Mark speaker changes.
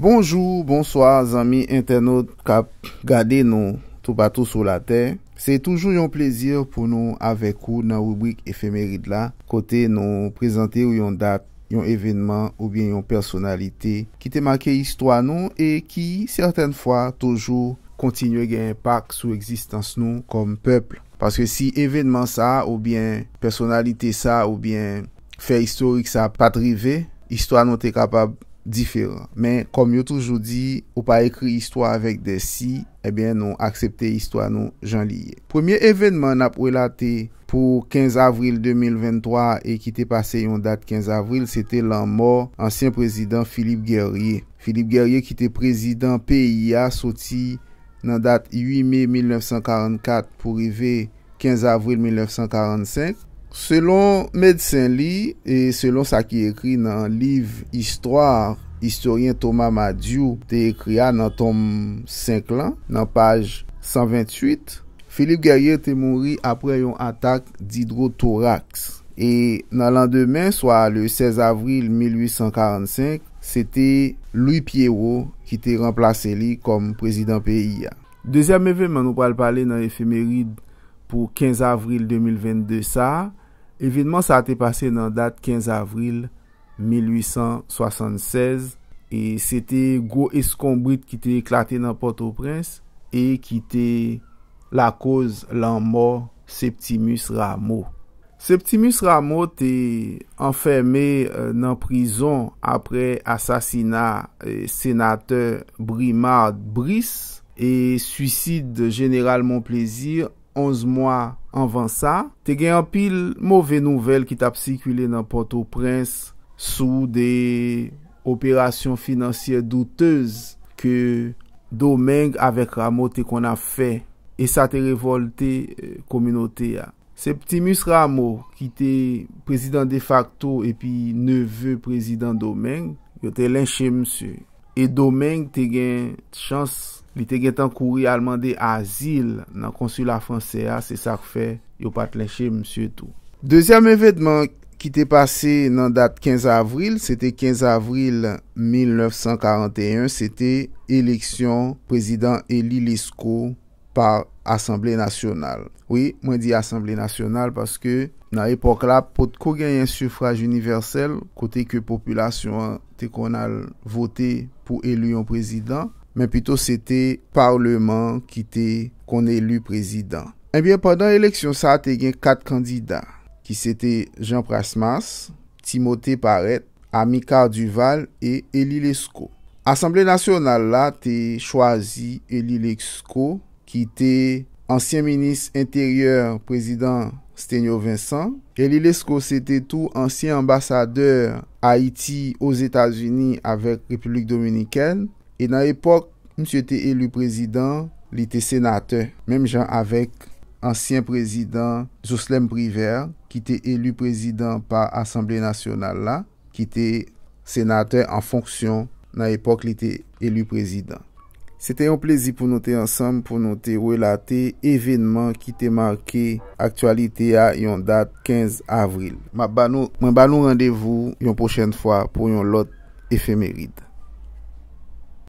Speaker 1: Bonjour, bonsoir zami internaut kap gade nou tou batou sou la ten. Se toujou yon plezir pou nou avekou nan rubrik efemerit la kote nou prezante ou yon dat yon evenman ou bien yon personalite ki te make istwa nou e ki serten fwa toujou kontinue gen impak sou eksistans nou kom pepl. Paske si evenman sa ou bien personalite sa ou bien fe historik sa pa drive istwa nou te kapab Men kom yo toujou di ou pa ekri histwa vek desi, e eh ben nou aksepte histwa nou jan liye. Premier evenman nap relate pou 15 avril 2023 e ki te pase yon dat 15 avril, se te lan mor ansyen prezident Philippe Guerrier. Philippe Guerrier ki te prezident PIA soti nan dat 8 me 1944 pou rive 15 avril 1945. Selon medisen li, e selon sa ki ekri nan liv histoire, historien Thomas Madiou te ekria nan tom 5 lan, nan page 128, Philippe Guerrier te mouri apre yon atak didrotoraks. E nan landemè, soa le 16 avril 1845, se te Louis Pierrot ki te remplace li kom prezident peyi ya. Dezyan meve man nou pal pale nan efemerib pou 15 avril 2022 sa. Evidement, sa te pase nan date 15 avril 1876 e se te go eskombrit ki te eklate nan Port-au-Prince e ki te la koz lan mor Septimus Rameau. Septimus Rameau te enferme euh, nan prizon apre asasina euh, senate Brimard Brice e suicide general Mon Plaisir 11 mwa anvan sa, te gen an pil mouve nouvel ki ta psikwile nan Port-au-Prince sou de operasyon finansye doutez ke Domingue avek Ramo te kon a fe e sa te revolte euh, kominote ya. Sep Timus Ramo ki te prezident de facto epi neveu prezident Domingue, yo te lenche msye. E Domingue te gen chans... Bi te gen tan kouri alman de azil nan konsula franse a, se sa k fe yo pat lèche msye tou. Dezyan men vedman ki te pase nan dat 15 avril, se te 15 avril 1941, se te eleksyon prezidant Eli Lesko par Assemblée Nationale. Oui, mwen di Assemblée Nationale, paske nan epok la, pot ko gen yon sufrage universel, kote ke populasyon te kon al vote pou elu yon prezidant. men pito sete parlement ki te kon elu prezident. Ebyen, padan eleksyon sa, te gen kat kandida ki sete Jean Prasmas, Timote Parret, Amika Duval et Elie Lesko. Assemblee nasyonal la, te chwazi Elie Lesko ki te ansyen minis interior prezident Stenyo Vincent. Elie Lesko sete tou ansyen ambasadeur Haiti ou Etats-Unis avek Republik Dominikèn E nan epok, msye te elu prezident, li te senate. Mem jan avek ansyen prezident Joslem Brivert, ki te elu prezident pa Assemble Nationale la, ki te senate an fonksyon nan epok li te elu prezident. Se te yon plezi pou nou te ansenm pou nou te wela te evenman ki te manke aktualite ya yon dat 15 avril. Man ban nou randevou yon pochene fwa pou yon lot efemeride.